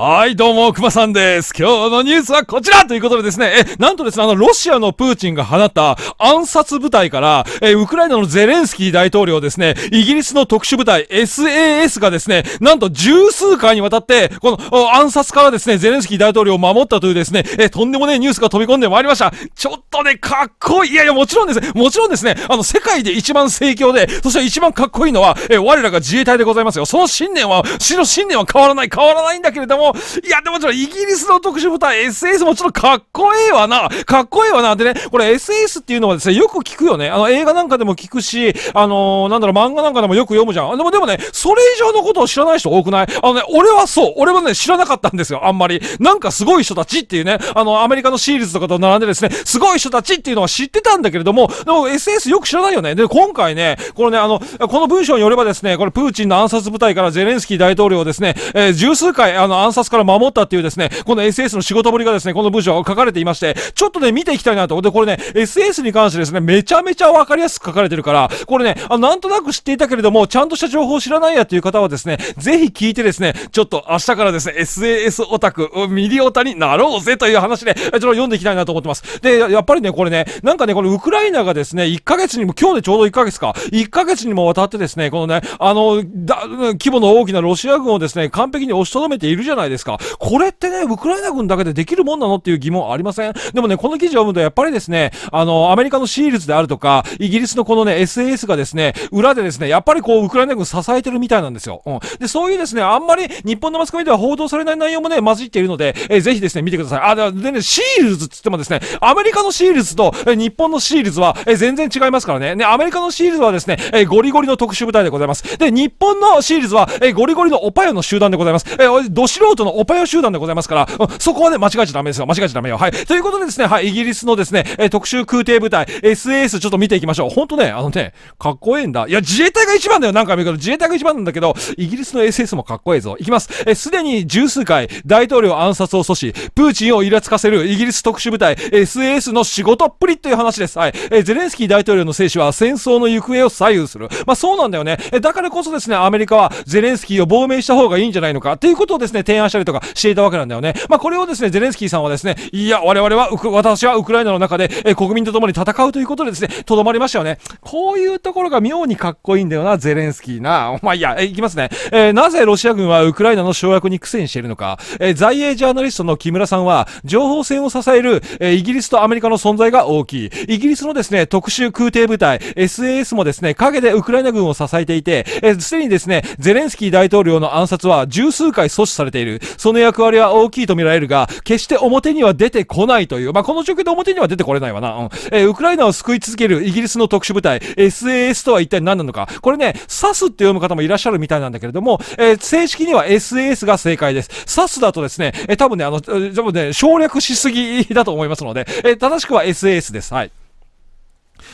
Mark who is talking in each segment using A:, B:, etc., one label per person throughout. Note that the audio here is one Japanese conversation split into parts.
A: はい、どうも、熊さんです。今日のニュースはこちらということでですね、え、なんとですね、あの、ロシアのプーチンが放った暗殺部隊から、え、ウクライナのゼレンスキー大統領ですね、イギリスの特殊部隊 SAS がですね、なんと十数回にわたって、この暗殺からですね、ゼレンスキー大統領を守ったというですね、え、とんでもねえニュースが飛び込んでまいりました。ちょっとね、かっこいい。いやいや、もちろんですね、もちろんですね、あの、世界で一番盛況で、そして一番かっこいいのは、え、我らが自衛隊でございますよ。その信念は、死の信念は変わらない、変わらないんだけれども、いや、でもちょっとイギリスの特殊部隊 SS もちょっとかっこええわな。かっこええわな。でね、これ SS っていうのはですね、よく聞くよね。あの、映画なんかでも聞くし、あのー、なんだろう、漫画なんかでもよく読むじゃん。でも、でもね、それ以上のことを知らない人多くないあのね、俺はそう。俺はね、知らなかったんですよ。あんまり。なんかすごい人たちっていうね、あの、アメリカのシールズとかと並んでですね、すごい人たちっていうのは知ってたんだけれども、でも SS よく知らないよね。で、今回ね、このね、あの、この文章によればですね、これプーチンの暗殺部隊からゼレンスキー大統領をですね、えー、十数回、あの、暗殺から守ったっていうですね、この SS の仕事ぶりがですね、この文章書かれていまして、ちょっとね、見ていきたいなと。で、これね、SS に関してですね、めちゃめちゃわかりやすく書かれてるから、これね、あなんとなく知っていたけれども、ちゃんとした情報を知らないやっていう方はですね、ぜひ聞いてですね、ちょっと明日からですね、SAS オタク、ミリオタになろうぜという話で、ちょっと読んでいきたいなと思ってます。で、やっぱりね、これね、なんかね、これウクライナがですね、1ヶ月にも、今日でちょうど1ヶ月か、1ヶ月にもわたってですね、このね、あの、だ規模の大きなロシア軍をですね、完璧に押しとどめているじゃないないですか。これってね、ウクライナ軍だけでできるもんなのっていう疑問ありませんでもね、この記事を読むとやっぱりですね、あの、アメリカのシールズであるとか、イギリスのこのね、SAS がですね、裏でですね、やっぱりこう、ウクライナ軍支えてるみたいなんですよ。うん。で、そういうですね、あんまり日本のマスコミでは報道されない内容もね、混じっているので、えー、ぜひですね、見てください。あ、でね、シールズっつってもですね、アメリカのシールズと、えー、日本のシールズは、えー、全然違いますからね。ね、アメリカのシールズはですね、えー、ゴリゴリの特殊部隊でございます。で、日本のシールズは、えー、ゴリゴリのオパヨの集団でございます。えー、ど素人のオぱよ集団でございますから、うん、そこはね、間違えちゃダメですよ。間違えちゃダメよ。はい。ということでですね、はい、イギリスのですね、えー、特殊空挺部隊、SAS ちょっと見ていきましょう。ほんとね、あのね、かっこええんだ。いや、自衛隊が一番だよ。なんか見るけど、自衛隊が一番なんだけど、イギリスの SS もかっこええぞ。いきます。えー、すでに十数回、大統領暗殺を阻止、プーチンをイラつかせるイギリス特殊部隊、SAS の仕事っぷりという話です。はい。えー、ゼレンスキー大統領の生死は戦争の行方を左右する。まあ、そうなんだよね。えー、だからこそですね、アメリカはゼレンスキーを亡命した方がいいんじゃないのか、ということをですね、提提案したりとかしていたわけなんだよね。まあ、これをですね、ゼレンスキーさんはですね、いや、我々は、私はウクライナの中で、え国民と共に戦うということでですね、とどまりましたよね。こういうところが妙にかっこいいんだよな、ゼレンスキーな。まあ、いや、えいきますね。えー、なぜロシア軍はウクライナの掌握に苦戦しているのか。えー、在英ジャーナリストの木村さんは、情報戦を支える、えー、イギリスとアメリカの存在が大きい。イギリスのですね、特殊空挺部隊、SAS もですね、陰でウクライナ軍を支えていて、す、えー、で、にですね、ゼレンスキー大統領の暗殺は十数回阻止されている。る。その役割は大きいと見られるが、決して表には出てこないという。まあ、この状況で表には出てこれないわな。うん。えー、ウクライナを救い続けるイギリスの特殊部隊、SAS とは一体何なのか。これね、SAS って読む方もいらっしゃるみたいなんだけれども、えー、正式には SAS が正解です。サスだとですね、えー、多分ね、あの、多分ね、省略しすぎだと思いますので、えー、正しくは SAS です。はい。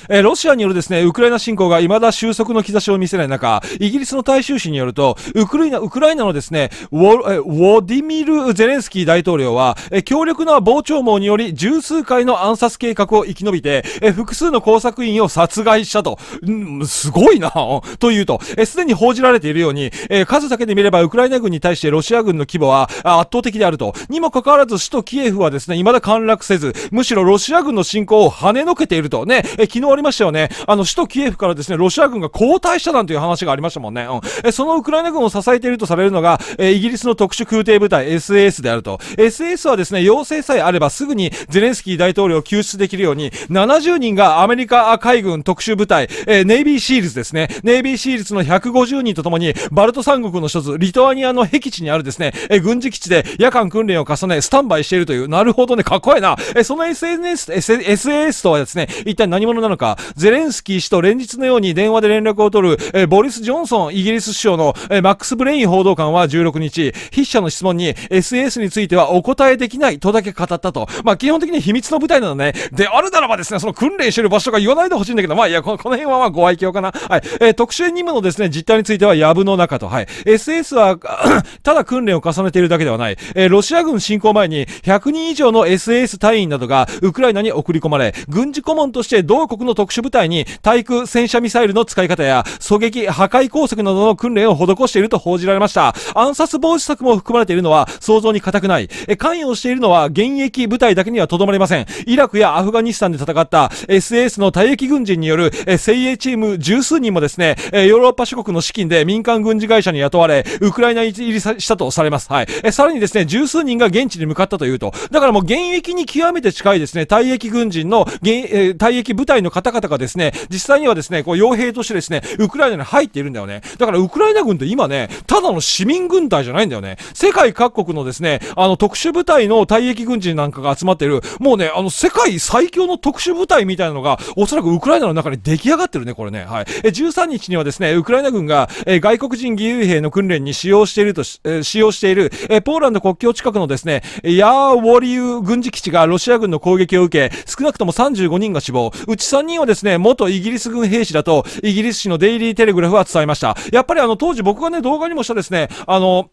A: えー、ロシアによるですね、ウクライナ侵攻が未だ収束の兆しを見せない中、イギリスの大衆紙によると、ウクライナ、ウクライナのですね、ウォ、ウォディミル・ゼレンスキー大統領は、え強力な傍聴網により十数回の暗殺計画を生き延びて、え複数の工作員を殺害したと、んすごいな というと、すでに報じられているように、え数だけで見ればウクライナ軍に対してロシア軍の規模は圧倒的であると。にもかかわらず首都キエフはですね、未だ陥落せず、むしろロシア軍の侵攻を跳ねのけているとね、え昨日ありましたよね。あの、首都キエフからですね、ロシア軍が後退したなんていう話がありましたもんね。うん。え、そのウクライナ軍を支えているとされるのが、えイギリスの特殊空挺部隊 SAS であると。SAS はですね、要請さえあればすぐにゼレンスキー大統領を救出できるように、70人がアメリカ海軍特殊部隊、えネイビーシールズですね。ネイビーシールズの150人とともに、バルト三国の一つ、リトアニアの僻地にあるですね、え軍事基地で夜間訓練を重ね、スタンバイしているという、なるほどね、かっこいいな。えその SNS、S、SAS とはですね、一体何者なののか、ゼレンスキー氏と連日のように電話で連絡を取る、えー、ボリス・ジョンソンイギリス首相の、えー、マックス・ブレイン報道官は16日、筆者の質問に SS についてはお答えできないとだけ語ったと。まあ、基本的に秘密の舞台なのね、であるならばですね、その訓練してる場所とか言わないでほしいんだけど、まあ、いや、この辺はまあご愛嬌かな。はい。えー、特殊任務のですね、実態については、やぶの中と。はい。SS は ただ訓練を重ねているだけではない。えー、ロシア軍侵攻前に100人以上の SS 隊員などがウクライナに送り込まれ、軍事顧問として同国の特殊部隊に対空戦車ミサイルの使い方や狙撃、破壊工作などの訓練を施していると報じられました。暗殺防止策も含まれているのは想像に難くない。え関与しているのは現役部隊だけにはとどまりません。イラクやアフガニスタンで戦った s s の退役軍人による精鋭チーム十数人もですね、ヨーロッパ諸国の資金で民間軍事会社に雇われ、ウクライナ入りしたとされます。はい。えさらにですね、十数人が現地に向かったというと。だからもう現役に極めて近いですね、退役軍人の、えー、退役部隊の方々がですね、実際にはですね、こう傭兵としてですね、ウクライナに入っているんだよね。だからウクライナ軍って今ね、ただの市民軍隊じゃないんだよね。世界各国のですね、あの特殊部隊の退役軍人なんかが集まっている、もうね、あの世界最強の特殊部隊みたいなのが、おそらくウクライナの中に出来上がってるね、これね。はい。え、13日にはですね、ウクライナ軍が、え、外国人義勇兵の訓練に使用していると、え、使用している、え、ポーランド国境近くのですね、ヤーウォリウ軍事基地がロシア軍の攻撃を受け、少なくとも35人が死亡、うち3人をですね、元イギリス軍兵士だと、イギリス紙のデイリーテレグラフは伝えました。やっぱりあの、当時僕がね、動画にもしたですね、あの、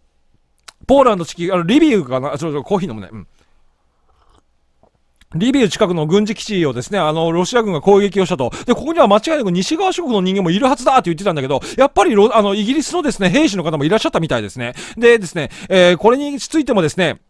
A: ポーランド地域、あの、リビウかな、そうそう、コーヒー飲むね。うん。リビウ近くの軍事基地をですね、あの、ロシア軍が攻撃をしたと。で、ここには間違いなく西側諸国の人間もいるはずだって言ってたんだけど、やっぱりあの、イギリスのですね、兵士の方もいらっしゃったみたいですね。でですね、えー、これについてもですね、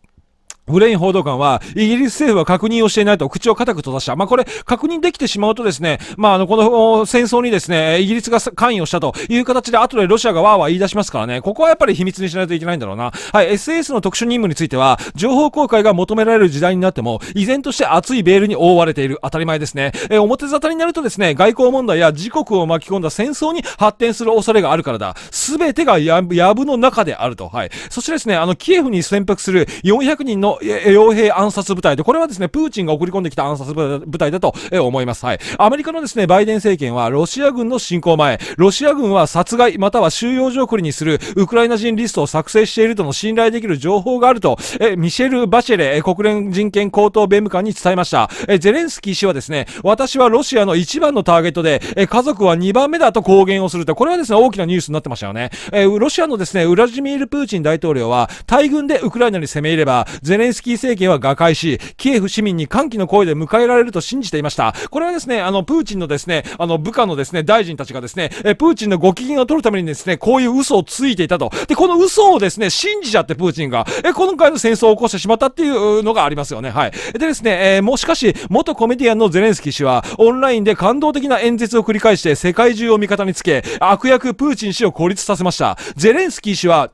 A: ブレイン報道官は、イギリス政府は確認をしていないと口を固く閉ざした。まあ、これ、確認できてしまうとですね、まあ、あの、この戦争にですね、イギリスが関与したという形で、後でロシアがわーわー言い出しますからね、ここはやっぱり秘密にしないといけないんだろうな。はい、SS の特殊任務については、情報公開が求められる時代になっても、依然として熱いベールに覆われている。当たり前ですね。えー、表沙汰になるとですね、外交問題や自国を巻き込んだ戦争に発展する恐れがあるからだ。すべてがや、やぶの中であると。はい。そしてですね、あの、キエフに潜伏する400人の傭兵暗殺部隊で、これはですね、プーチンが送り込んできた暗殺部隊だと、思います。はい。アメリカのですね、バイデン政権は、ロシア軍の侵攻前、ロシア軍は殺害、または収容所送りにする、ウクライナ人リストを作成しているとの信頼できる情報があると、えミシェル・バシェレ、国連人権高等弁務官に伝えました。えゼレンスキー氏はですね、私はロシアの一番のターゲットで、え家族は2番目だと公言をすると、これはですね、大きなニュースになってましたよね。えロシアのですね、ウラジミール・プーチン大統領は、大軍でウクライナに攻め入れば、ゼレレンスキー政権は瓦解し、キエフ市民に歓喜の声で迎えられると信じていました。これはですね、あの、プーチンのですね、あの、部下のですね、大臣たちがですね、えプーチンのご機嫌を取るためにですね、こういう嘘をついていたと。で、この嘘をですね、信じちゃって、プーチンが、え、今回の戦争を起こしてしまったっていうのがありますよね。はい。でですね、えー、もしかし、元コメディアンのゼレンスキー氏は、オンラインで感動的な演説を繰り返して、世界中を味方につけ、悪役プーチン氏を孤立させました。ゼレンスキー氏は、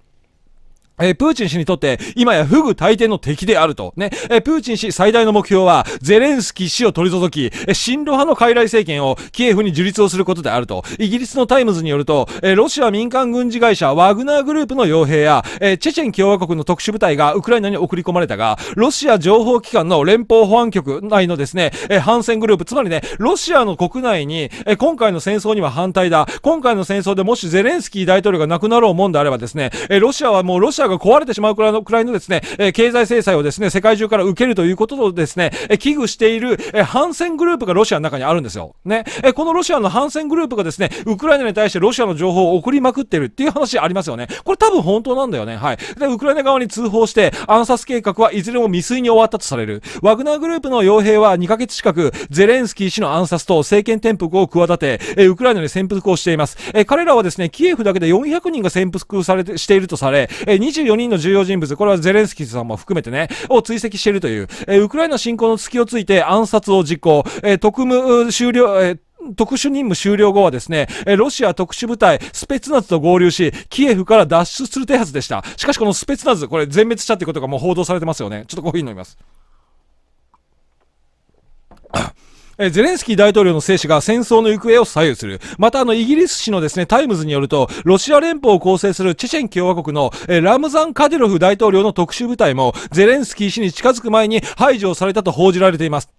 A: えー、プーチン氏にとって、今やフグ大抵の敵であると。ね。えー、プーチン氏最大の目標は、ゼレンスキー氏を取り除き、えー、親ロ派の傀儡政権をキエフに樹立をすることであると。イギリスのタイムズによると、えロシア民間軍事会社ワグナーグループの傭兵や、えチェチェン共和国の特殊部隊がウクライナに送り込まれたが、ロシア情報機関の連邦保安局内のですね、え反戦グループ、つまりね、ロシアの国内に、え今回の戦争には反対だ。今回の戦争でもしゼレンスキー大統領が亡くなろうもんであればですね、えロシアはもうロシアが壊れてしまうくらいのくらいのですね、え経済制裁をですね、世界中から受けるということをですね、え危惧している、え反戦グループがロシアの中にあるんですよ。ね。えこのロシアの反戦グループがですね、ウクライナに対してロシアの情報を送りまくってるっていう話ありますよね。これ多分本当なんだよね。はい。で、ウクライナ側に通報して、暗殺計画はいずれも未遂に終わったとされる。ワグナーグループの傭兵は2ヶ月近く、ゼレンスキー氏の暗殺と政権転覆を企て、えウクライナに潜伏をしています。え彼らはですね、キエフだけで400人が潜伏されて、しているとされ、え24人の重要人物、これはゼレンスキーさんも含めてね、を追跡しているという、えー、ウクライナ侵攻の隙をついて暗殺を実行、えー、特務終了、えー特殊任務終了後はですね、ロシア特殊部隊、スペツナズと合流し、キエフから脱出する手はずでした。しかしこのスペツナズ、これ全滅したってことがもう報道されてますよね。ちょっとコーヒー飲みます。えゼレンスキー大統領の生死が戦争の行方を左右する。また、あの、イギリス紙のですね、タイムズによると、ロシア連邦を構成するチェチェン共和国の、えラムザン・カディロフ大統領の特殊部隊も、ゼレンスキー氏に近づく前に排除されたと報じられています。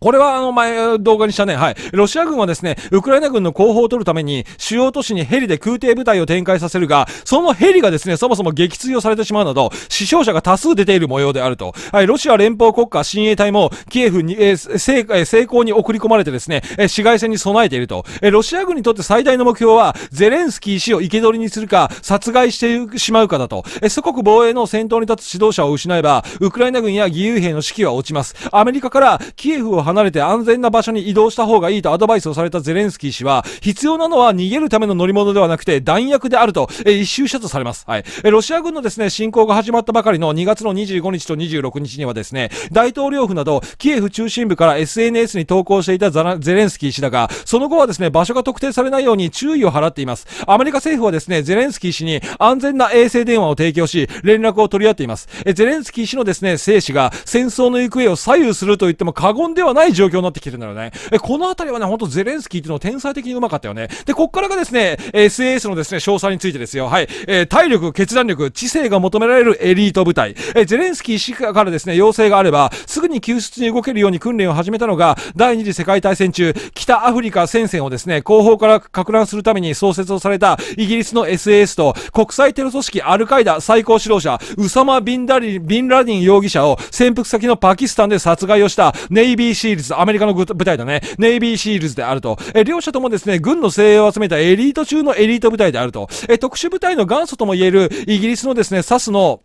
A: これはあの前動画にしたね、はい。ロシア軍はですね、ウクライナ軍の後方を取るために主要都市にヘリで空挺部隊を展開させるが、そのヘリがですね、そもそも撃墜をされてしまうなど、死傷者が多数出ている模様であると。はい、ロシア連邦国家親衛隊もキエフに、えー、成えー、成功に送り込まれてですね、えー、市街戦に備えていると。えー、ロシア軍にとって最大の目標は、ゼレンスキー氏を生け捕りにするか、殺害してしまうかだと。えー、祖国防衛の先頭に立つ指導者を失えば、ウクライナ軍や義勇兵の士気は落ちます。アメリカからキエフを離れて安全な場所に移動した方がいいとアドバイスをされたゼレンスキー氏は、必要なのは逃げるための乗り物ではなくて弾薬であると、えー、一周したとされます。はい。えー、ロシア軍のですね、侵攻が始まったばかりの2月の25日と26日にはですね、大統領府など、キエフ中心部から SNS に投稿していたゼレンスキー氏だが、その後はですね、場所が特定されないように注意を払っています。アメリカ政府はですね、ゼレンスキー氏に安全な衛星電話を提供し、連絡を取り合っています。えー、ゼレンスキー氏のですね、生死が戦争の行方を左右すると言っても過言ではないない状況になってきてるんだよね。え、この辺りはね、ほんとゼレンスキーっていうのは天才的にうまかったよね。で、こっからがですね、SAS のですね、詳細についてですよ。はい。えー、体力、決断力、知性が求められるエリート部隊。えー、ゼレンスキー氏からですね、要請があれば、すぐに救出に動けるように訓練を始めたのが、第二次世界大戦中、北アフリカ戦線をですね、後方から拡乱するために創設をされたイギリスの SAS と国際テロ組織アルカイダ最高指導者、ウサマ・ビンダリン、ビンラディン容疑者を潜伏先のパキスタンで殺害をしたネイビー c シールズ、アメリカの舞台だね、ネイビーシールズであると、え両者ともですね、軍の精鋭を集めたエリート中のエリート部隊であると、え特殊部隊の元祖ともいえるイギリスのですね、サスの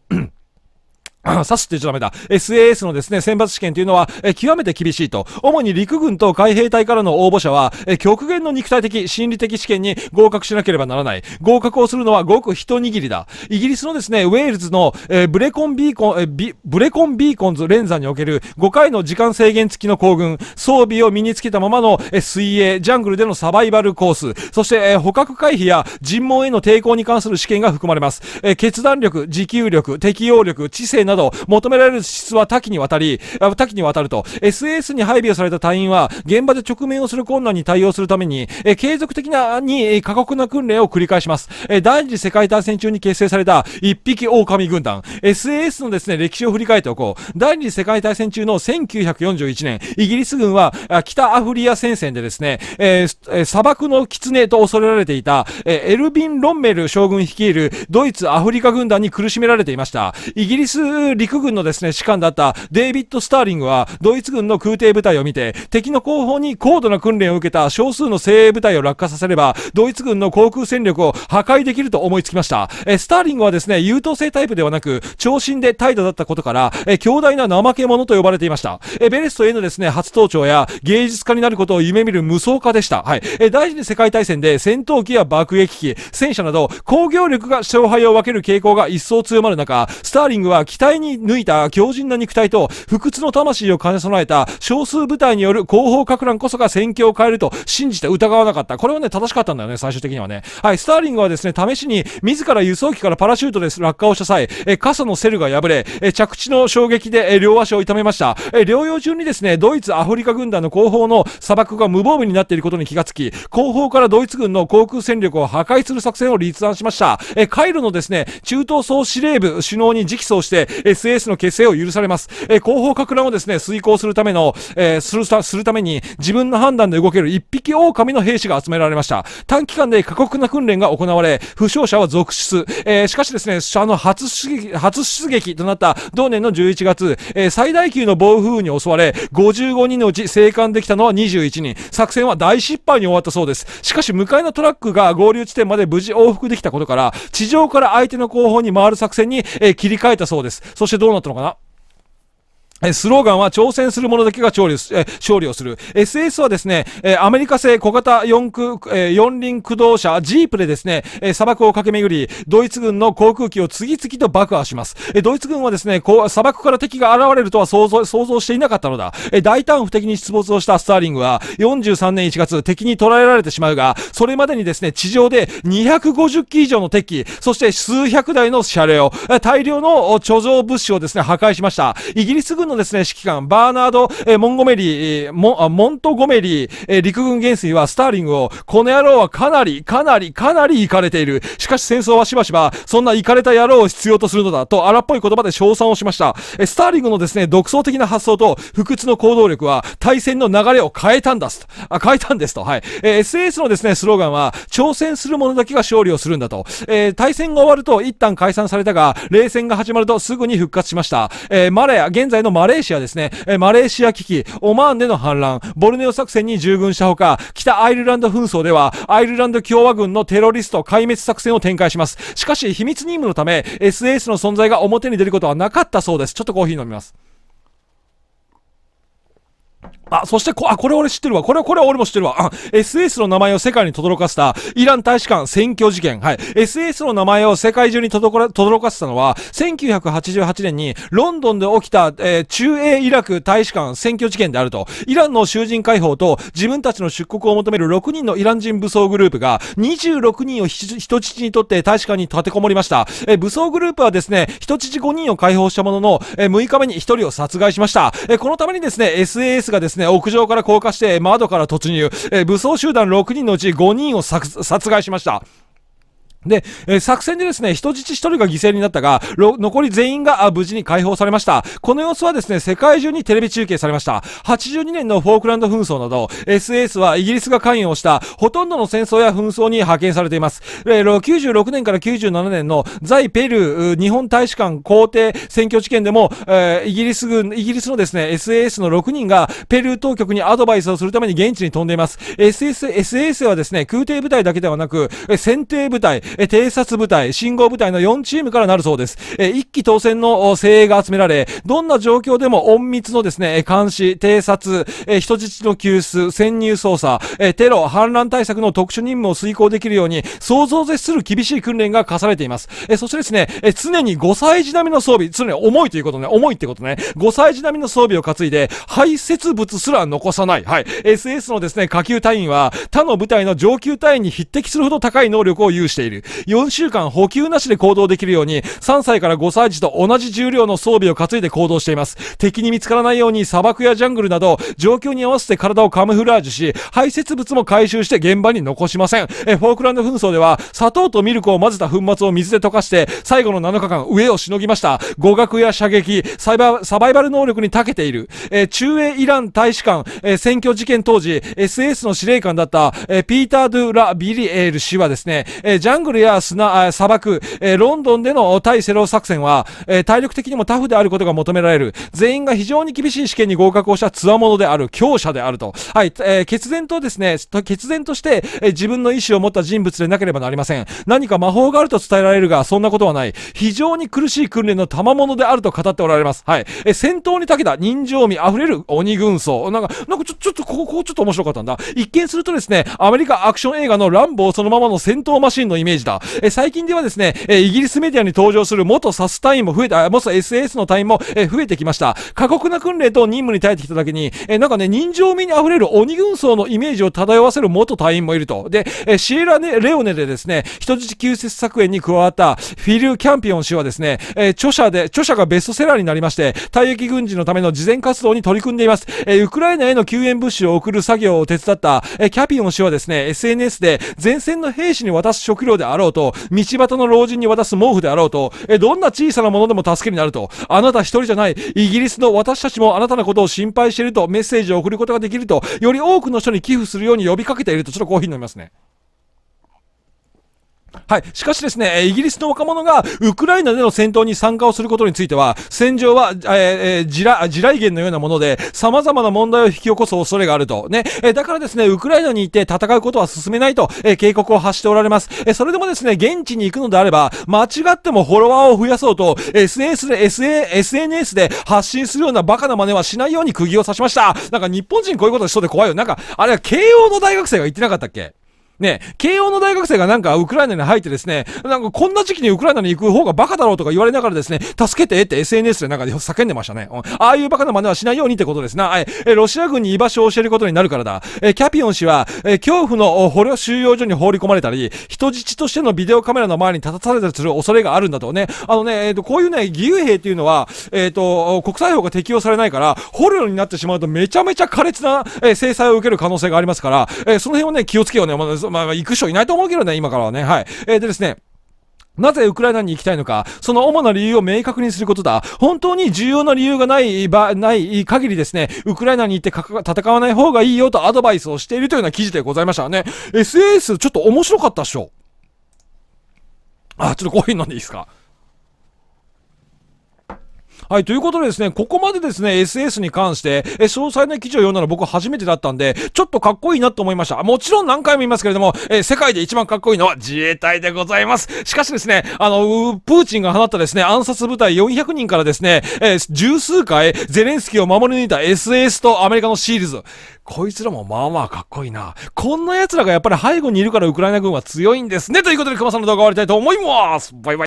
A: 刺すって言っちゃダメだ。SAS のですね、選抜試験というのは、え極めて厳しいと。主に陸軍と海兵隊からの応募者は、え極限の肉体的、心理的試験に合格しなければならない。合格をするのはごく一握りだ。イギリスのですね、ウェールズの、えブレコンビーコン、えビ、ブレコンビーコンズ連座における5回の時間制限付きの行軍、装備を身につけたままの、え水泳、ジャングルでのサバイバルコース、そして、え捕獲回避や尋問への抵抗に関する試験が含まれます。え決断力、持久力、適応力、知性ななど、求められる質は多岐にわたり、多岐にわたると、s s に配備をされた隊員は、現場で直面をする困難に対応するために、え継続的なに過酷な訓練を繰り返します。え第二次世界大戦中に結成された一匹狼軍団、s s のですね、歴史を振り返っておこう。第二次世界大戦中の1941年、イギリス軍は北アフリア戦線でですね、えー、砂漠の狐と恐れられていた、えエルビン・ロンメル将軍率いるドイツアフリカ軍団に苦しめられていました。イギリス陸軍のですね、士官だったデイビッド・スターリングは、ドイツ軍の空挺部隊を見て、敵の後方に高度な訓練を受けた少数の精鋭部隊を落下させれば、ドイツ軍の航空戦力を破壊できると思いつきました。えスターリングはですね、優等生タイプではなく、長身で怠惰だったことから、え強大な怠け者と呼ばれていました。えベレストへのですね、初登頂や芸術家になることを夢見る無双家でした。はい。え第二次世界大戦で戦闘機や爆撃機、戦車など、工業力が勝敗を分ける傾向が一層強まる中、スターリングは機体鍛えに抜いた強靭な肉体と、不屈の魂を兼ね備えた少数部隊による後方格乱こそが戦況を変えると信じて疑わなかった。これはね、正しかったんだよね、最終的にはね。はい、スターリングはですね、試しに、自ら輸送機からパラシュートで落下をした際、え、傘のセルが破れ、え、着地の衝撃で、え、両足を痛めました。え、療養中にですね、ドイツアフリカ軍団の後方の砂漠が無防備になっていることに気がつき、後方からドイツ軍の航空戦力を破壊する作戦を立案しました。え、カイロのですね、中東総司令部首脳に直訴して、s s の結成を許されます。え後方拡乱をですね、遂行するための、えするするために、自分の判断で動ける一匹狼の兵士が集められました。短期間で過酷な訓練が行われ、負傷者は続出。えしかしですね、あの、初出撃、初出撃となった同年の11月、え最大級の暴風雨に襲われ、55人のうち生還できたのは21人。作戦は大失敗に終わったそうです。しかし、向かいのトラックが合流地点まで無事往復できたことから、地上から相手の後方に回る作戦に、え切り替えたそうです。そしてどうなったのかなスローガンは挑戦する者だけが勝利勝利をする。SS はですね、アメリカ製小型四四輪駆動車ジープでですね、砂漠を駆け巡り、ドイツ軍の航空機を次々と爆破します。ドイツ軍はですね、砂漠から敵が現れるとは想像想像していなかったのだ。大胆不敵に出没をしたスターリングは、43年1月敵に捕らえられてしまうが、それまでにですね、地上で250機以上の敵そして数百台の車両、大量の貯蔵物資をですね、破壊しました。イギリス軍ののですね、指揮官、バーナード・えモンゴメリー、モモントゴメリー、え陸軍元帥はスターリングを、この野郎はかなり、かなり、かなり行かれている。しかし戦争はしばしば、そんな行かれた野郎を必要とするのだ、と荒っぽい言葉で称賛をしました。えスターリングのですね、独創的な発想と不屈の行動力は、対戦の流れを変えたんだすあ、変えたんですと。はい。え s s のですね、スローガンは、挑戦する者だけが勝利をするんだと。えー、対戦が終わると一旦解散されたが、冷戦が始まるとすぐに復活しました。えー、マレア、現在のママレーシアですね、えマレーシア危機、オマーンでの反乱、ボルネオ作戦に従軍したほか、北アイルランド紛争では、アイルランド共和軍のテロリスト壊滅作戦を展開します。しかし、秘密任務のため、s s の存在が表に出ることはなかったそうです。ちょっとコーヒー飲みます。あ、そしてこ、あ、これ俺知ってるわ。これ、これ俺も知ってるわ。あ、SS の名前を世界に轟かせた、イラン大使館占拠事件。はい。SS の名前を世界中に轟かせたのは、1988年にロンドンで起きた、えー、中英イラク大使館占拠事件であると。イランの囚人解放と、自分たちの出国を求める6人のイラン人武装グループが、26人を人質にとって大使館に立てこもりました。えー、武装グループはですね、人質5人を解放したものの、えー、6日目に1人を殺害しました。えー、このためにですね、SAS がですね、ね、屋上から降下して窓から突入、え武装集団6人のうち5人を殺害しました。で、えー、作戦でですね、人質一人が犠牲になったが、残り全員が無事に解放されました。この様子はですね、世界中にテレビ中継されました。82年のフォークランド紛争など、SAS はイギリスが関与したほとんどの戦争や紛争に派遣されています。えー、96年から97年の在ペルー日本大使館皇帝選挙事件でも、えー、イギリス軍、イギリスのですね、SAS の6人がペルー当局にアドバイスをするために現地に飛んでいます。SS、SAS はですね、空挺部隊だけではなく、えー、船艇部隊、え偵察部隊、信号部隊の4チームからなるそうです。え一期当選の精鋭が集められ、どんな状況でも隠密のですね、監視、偵察、え人質の救出、潜入捜査、えテロ、反乱対策の特殊任務を遂行できるように、想像を絶する厳しい訓練が課されています。えそしてですね、え常に5歳児並みの装備、常に重いということね、重いってことね、5歳児並みの装備を担いで、排泄物すら残さない。はい。SS のですね、下級隊員は、他の部隊の上級隊員に匹敵するほど高い能力を有している。4週間補給なしで行動できるように、3歳から5歳児と同じ重量の装備を担いで行動しています。敵に見つからないように砂漠やジャングルなど、状況に合わせて体をカムフラージュし、排泄物も回収して現場に残しません。え、フォークランド紛争では、砂糖とミルクを混ぜた粉末を水で溶かして、最後の7日間、上をしのぎました。語学や射撃、サバサバイバル能力に長けている。え、中英イラン大使館、え、選挙事件当時、SS の司令官だった、え、ピーター・ドゥ・ラ・ビリエール氏はですね、え、ジャングルルや砂、砂漠、えー、ロンドンでの対セロ作戦は、えー、体力的にもタフであることが求められる。全員が非常に厳しい試験に合格をした強者である、強者であると。はい、えー、決然とですね、決然として、えー、自分の意志を持った人物でなければなりません。何か魔法があると伝えられるが、そんなことはない。非常に苦しい訓練の賜物であると語っておられます。はい。えー、戦闘に長けた人情味溢れる鬼軍曹。なんか、なんかちょ、ちょっとここ、ここちょっと面白かったんだ。一見するとですね、アメリカアクション映画のランボーそのままの戦闘マシンのイメージだ。え最近ではですね、えイギリスメディアに登場する元サス隊員も増えた、元 SS の隊員も、え増えてきました。過酷な訓練と任務に耐えてきただけに、えなんかね、人情味に溢れる鬼軍曹のイメージを漂わせる元隊員もいると。で、えシエラ、ネ・レオネでですね、人質救出作演に加わったフィル・キャンピオン氏はですね、え著者で、著者がベストセラーになりまして、退役軍事のための事前活動に取り組んでいます。えウクライナへの救援物資を送る作業を手伝った、えキャピオン氏はですね、SNS で前線の兵士に渡す食料であろうと、道端の老人に渡す毛布であろうと、えどんな小さなものでも助けになると、あなた一人じゃない、イギリスの私たちもあなたのことを心配していると、メッセージを送ることができると、より多くの人に寄付するように呼びかけていると、ちょっとコーヒー飲みますね。はい。しかしですね、イギリスの若者がウクライナでの戦闘に参加をすることについては、戦場は、えー、えー、地雷、地雷源のようなもので、様々な問題を引き起こす恐れがあると。ね。えー、だからですね、ウクライナに行って戦うことは進めないと、えー、警告を発しておられます。えー、それでもですね、現地に行くのであれば、間違ってもフォロワーを増やそうと、SNS で、SNS で発信するようなバカな真似はしないように釘を刺しました。なんか日本人こういうことしそうで怖いよ。なんか、あれは慶応の大学生が言ってなかったっけね、慶応の大学生がなんかウクライナに入ってですね、なんかこんな時期にウクライナに行く方がバカだろうとか言われながらですね、助けてって SNS でなんか叫んでましたね。ああいうバカな真似はしないようにってことですな。はい、え、ロシア軍に居場所を教えることになるからだ。え、キャピオン氏は、え、恐怖の捕虜収容所に放り込まれたり、人質としてのビデオカメラの前に立たされたりする恐れがあるんだとね。あのね、えっ、ー、と、こういうね、義勇兵っていうのは、えっ、ー、と、国際法が適用されないから、捕虜になってしまうとめちゃめちゃ苛烈な、えー、制裁を受ける可能性がありますから、えその辺をね、気をつけようね。まあまあ、行く人いないと思うけどね、今からはね。はい。えー、でですね。なぜウクライナに行きたいのか、その主な理由を明確にすることだ。本当に重要な理由がない場、ない限りですね、ウクライナに行って戦わない方がいいよとアドバイスをしているというような記事でございましたね。SS ちょっと面白かったっしょ。あ、ちょっとコーヒー飲んでいいですかはい、ということでですね、ここまでですね、SS に関して、え、詳細な記事を読んだの僕初めてだったんで、ちょっとかっこいいなと思いました。もちろん何回も言いますけれども、え、世界で一番かっこいいのは自衛隊でございます。しかしですね、あの、プーチンが放ったですね、暗殺部隊400人からですね、え、十数回、ゼレンスキーを守り抜いた SS とアメリカのシールズ。こいつらもまあまあかっこいいな。こんな奴らがやっぱり背後にいるからウクライナ軍は強いんですね。ということで、熊さんの動画終わりたいと思います。バイバイ。